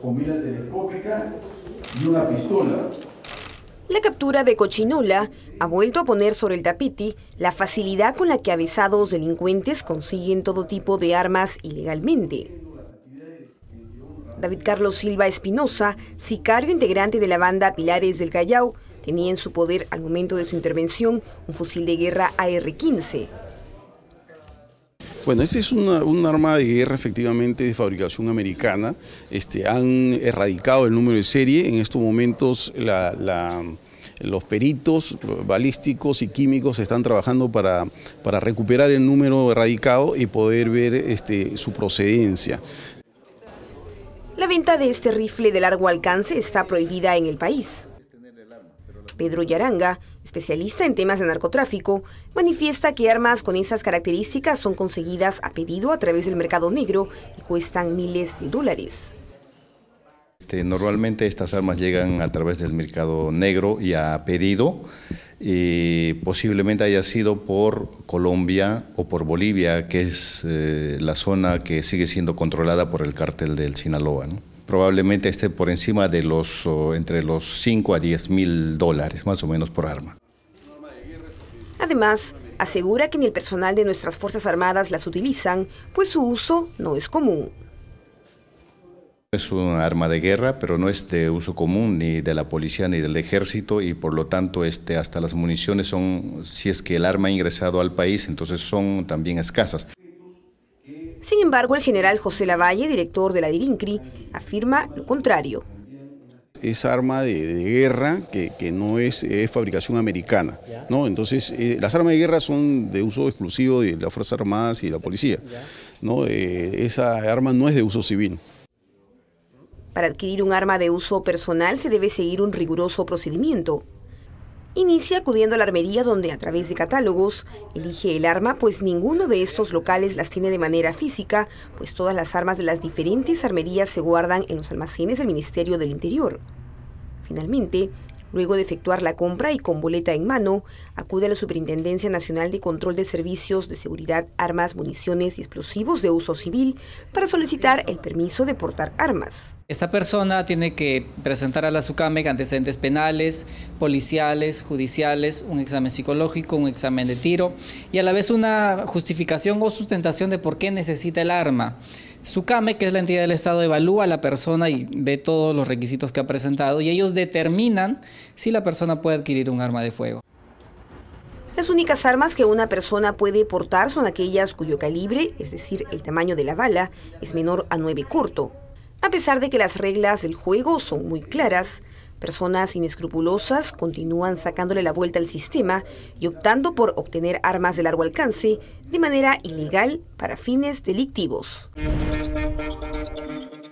Con y una pistola. La captura de Cochinola ha vuelto a poner sobre el tapiti la facilidad con la que avesados delincuentes consiguen todo tipo de armas ilegalmente. David Carlos Silva Espinosa, sicario integrante de la banda Pilares del Callao, tenía en su poder al momento de su intervención un fusil de guerra AR-15. Bueno, este es un arma de guerra efectivamente de fabricación americana. Este, han erradicado el número de serie. En estos momentos los peritos balísticos y químicos están trabajando para, recuperar el número erradicado y poder ver este, su procedencia. La venta de este rifle de largo alcance está prohibida en el país. Pedro Yaranga, especialista en temas de narcotráfico, manifiesta que armas con esas características son conseguidas a pedido a través del mercado negro y cuestan miles de dólares. Este, normalmente estas armas llegan a través del mercado negro y a pedido. Y posiblemente haya sido por Colombia o por Bolivia, que es eh, la zona que sigue siendo controlada por el cártel del Sinaloa probablemente esté por encima de los entre los 5 a 10 mil dólares más o menos por arma. Además, asegura que ni el personal de nuestras Fuerzas Armadas las utilizan, pues su uso no es común. Es un arma de guerra, pero no es de uso común ni de la policía ni del ejército y por lo tanto este, hasta las municiones son, si es que el arma ha ingresado al país, entonces son también escasas. Sin embargo, el general José Lavalle, director de la DIRINCRI, afirma lo contrario. Es arma de, guerra que, no es, fabricación americana. ¿no? Entonces, eh, las armas de guerra son de uso exclusivo de las Fuerzas Armadas y la policía. ¿no? Eh, esa arma no es de uso civil. Para adquirir un arma de uso personal se debe seguir un riguroso procedimiento. Inicia acudiendo a la armería donde a través de catálogos elige el arma, pues ninguno de estos locales las tiene de manera física, pues todas las armas de las diferentes armerías se guardan en los almacenes del Ministerio del Interior. Finalmente, Luego de efectuar la compra y con boleta en mano, acude a la Superintendencia Nacional de Control de Servicios de Seguridad, Armas, Municiones y Explosivos de Uso Civil para solicitar el permiso de portar armas. Esta persona tiene que presentar a la SUCAMEC antecedentes penales, policiales, judiciales, un examen psicológico, un examen de tiro y a la vez una justificación o sustentación de por qué necesita el arma. SUCAME, que es la entidad del Estado, evalúa a la persona y ve todos los requisitos que ha presentado y ellos determinan si la persona puede adquirir un arma de fuego. Las únicas armas que una persona puede portar son aquellas cuyo calibre, es decir, el tamaño de la bala, es menor a 9 corto. A pesar de que las reglas del juego son muy claras, Personas inescrupulosas continúan sacándole la vuelta al sistema y optando por obtener armas de largo alcance de manera ilegal para fines delictivos.